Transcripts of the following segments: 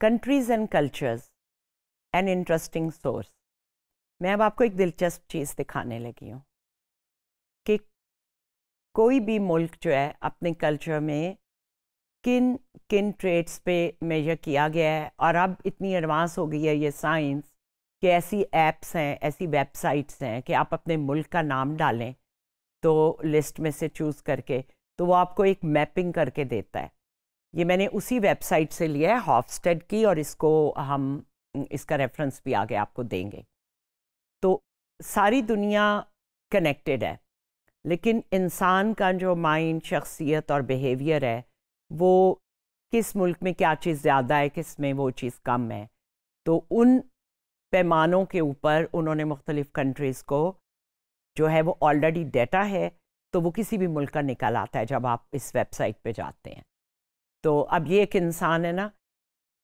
Countries and cultures an interesting source मैं अब आपको एक दिलचस्प चीज़ दिखाने लगी हूँ कि कोई भी मुल्क जो है अपने कल्चर में किन किन ट्रेड्स पे मेजर किया गया है और अब इतनी एडवांस हो गई है ये साइंस कि ऐसी ऐप्स हैं ऐसी वेबसाइट्स हैं कि आप अपने मुल्क का नाम डालें तो लिस्ट में से चूज़ करके तो वो आपको एक मैपिंग करके देता है ये मैंने उसी वेबसाइट से लिया है हॉफस्टेड की और इसको हम इसका रेफरेंस भी आगे आपको देंगे तो सारी दुनिया कनेक्टेड है लेकिन इंसान का जो माइंड शख्सियत और बिहेवियर है वो किस मुल्क में क्या चीज़ ज़्यादा है किस में वो चीज़ कम है तो उन पैमानों के ऊपर उन्होंने मुख्तलिफ़ कंट्रीज़ को जो है वो ऑलरेडी डेटा है तो वो किसी भी मुल्क का निकल आता है जब आप इस वेबसाइट पे जाते हैं तो अब ये एक इंसान है ना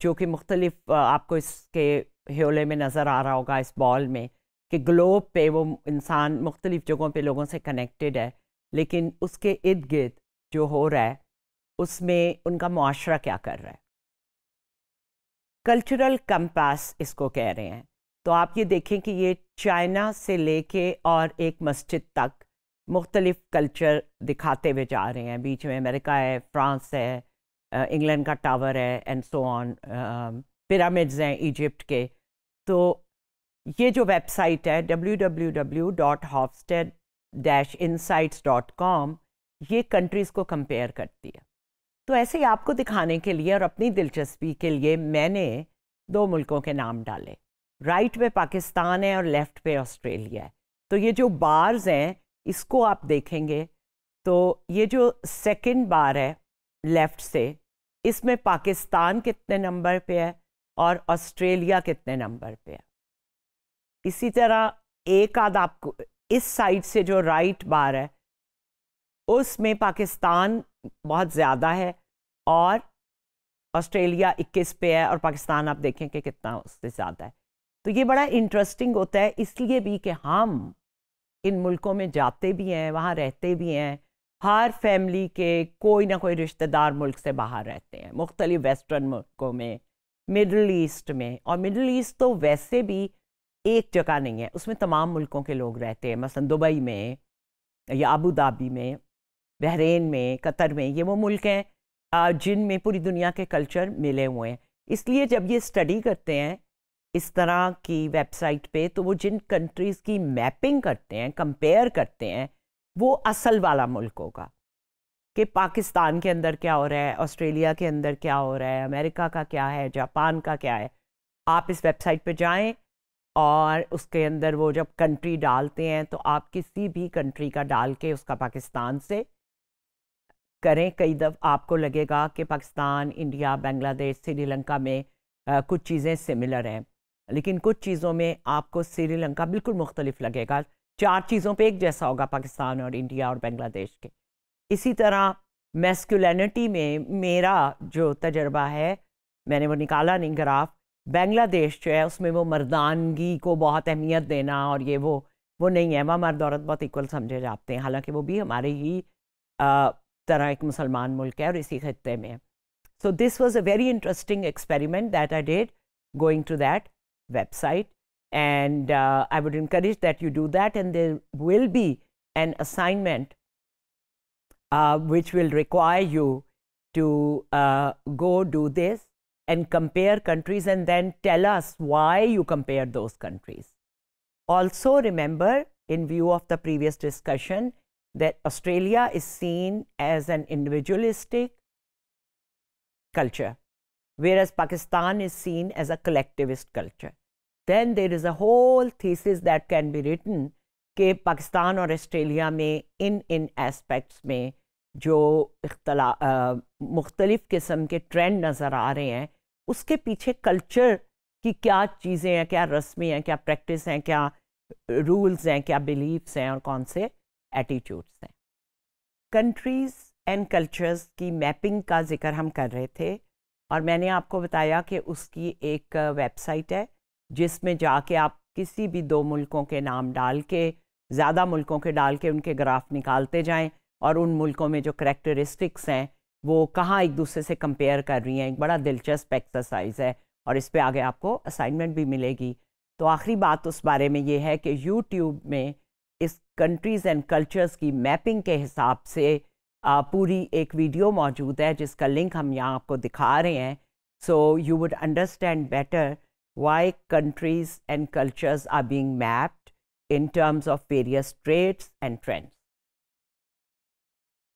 जो कि मुख्तलिफ आपको इसके हेले में नज़र आ रहा होगा इस बॉल में कि ग्लोब पे वो इंसान मुख्तलिफ जगहों पे लोगों से कनेक्टेड है लेकिन उसके इर्द गिर्द जो हो रहा है उसमें उनका मुआरा क्या कर रहा है कल्चरल कंपास इसको कह रहे हैं तो आप ये देखें कि ये चाइना से लेके और एक मस्जिद तक मुख्तलिफ कल्चर दिखाते हुए जा रहे हैं बीच में अमेरिका है फ्रांस है इंग्लैंड का टावर है एंड सो ऑन पिरामिड्स हैं इजिप्ट के तो ये जो वेबसाइट है W W W dot dash insights dot com ये कंट्रीज़ को कंपेयर करती है तो ऐसे ही आपको दिखाने के लिए और अपनी दिलचस्पी के लिए मैंने दो मुल्कों के नाम डाले राइट पे पाकिस्तान है और लेफ्ट पे ऑस्ट्रेलिया है तो ये जो बार्स हैं इसको आप देखेंगे तो ये जो सेकंड बार है लेफ्ट से इसमें पाकिस्तान कितने नंबर पे है और ऑस्ट्रेलिया कितने नंबर पे है इसी तरह एक आध आपको इस साइड से जो राइट बार है उसमें पाकिस्तान बहुत ज़्यादा है और ऑस्ट्रेलिया 21 पे है और पाकिस्तान आप देखें कि कितना उससे ज़्यादा है तो ये बड़ा इंटरेस्टिंग होता है इसलिए भी कि हम इन मुल्कों में जाते भी हैं वहाँ रहते भी हैं हर फैमिली के कोई ना कोई रिश्तेदार मुल्क से बाहर रहते हैं मुख्तलि वेस्टर्न मुल्कों में मिडल ईस्ट में और मिडल ईस्ट तो वैसे भी एक जगह नहीं है उसमें तमाम मुल्कों के लोग रहते हैं मसलन दुबई में या अबू धाबी में बहरेन में कतर में ये वो मुल्क हैं जिनमें पूरी दुनिया के कल्चर मिले हुए हैं इसलिए जब ये स्टडी करते हैं इस तरह की वेबसाइट पे तो वो जिन कंट्रीज़ की मैपिंग करते हैं कंपेयर करते हैं वो असल वाला मुल्क होगा कि पाकिस्तान के अंदर क्या हो रहा है ऑस्ट्रेलिया के अंदर क्या हो रहा है अमेरिका का क्या है जापान का क्या है आप इस वेबसाइट पर जाएँ और उसके अंदर वो जब कंट्री डालते हैं तो आप किसी भी कंट्री का डाल के उसका पाकिस्तान से करें कई दफ़ आपको लगेगा कि पाकिस्तान इंडिया बांग्लादेश श्रीलंका में आ, कुछ चीज़ें सिमिलर हैं लेकिन कुछ चीज़ों में आपको श्रीलंका बिल्कुल मुख्तलिफ लगेगा चार चीज़ों पे एक जैसा होगा पाकिस्तान और इंडिया और बांग्लादेश के इसी तरह मेस्कुलनिटी में मेरा जो तजर्बा है मैंने वो निकाला नहीं ग्राफ बांग्लादेश जो है उसमें वो मर्दानगी को बहुत अहमियत देना और ये वो वो नहीं है वह मर्द औरत बहुत इक्वल समझे जाते हैं हालांकि वो भी हमारे ही तरह एक मुसलमान मुल्क है और इसी खत्े में so this was a very interesting experiment that I did going to that website And uh, I would encourage that you do that. And there will be an assignment uh, which will require you to uh, go do this and compare countries and then tell us why you compare those countries. Also, remember, in view of the previous discussion, that Australia is seen as an individualistic culture, whereas Pakistan is seen as a collectivist culture. Then there is a whole thesis that can be written के पाकिस्तान और Australia में इन इन aspects में जो इख्तला मुख्तलिफ़ किस्म के trend नज़र आ रहे हैं उसके पीछे कल्चर की क्या चीज़ें हैं क्या रस्में हैं क्या प्रैक्टिस हैं क्या रूल्स हैं क्या बिलीव्स हैं और कौन से एटीट्यूड्स हैं कंट्रीज़ एंड कल्चर्स की मैपिंग का जिक्र हम कर रहे थे और मैंने आपको बताया कि उसकी एक वेबसाइट है जिसमें जाके आप किसी भी दो मुल्कों के नाम डाल के ज़्यादा मुल्कों के डाल के उनके ग्राफ निकालते जाएं और उन मुल्कों में जो करेक्टरिस्टिक्स हैं वो कहाँ एक दूसरे से कंपेयर कर रही हैं एक बड़ा दिलचस्प एक्सरसाइज है और इस पर आगे आपको असाइनमेंट भी मिलेगी तो आखिरी बात उस बारे में ये है कि यूट्यूब में इस कंट्रीज़ एंड कल्चर्स की मैपिंग के हिसाब से पूरी एक वीडियो मौजूद है जिसका लिंक हम यहाँ आपको दिखा रहे हैं so you would understand better why countries and cultures are being mapped in terms of various traits and trends.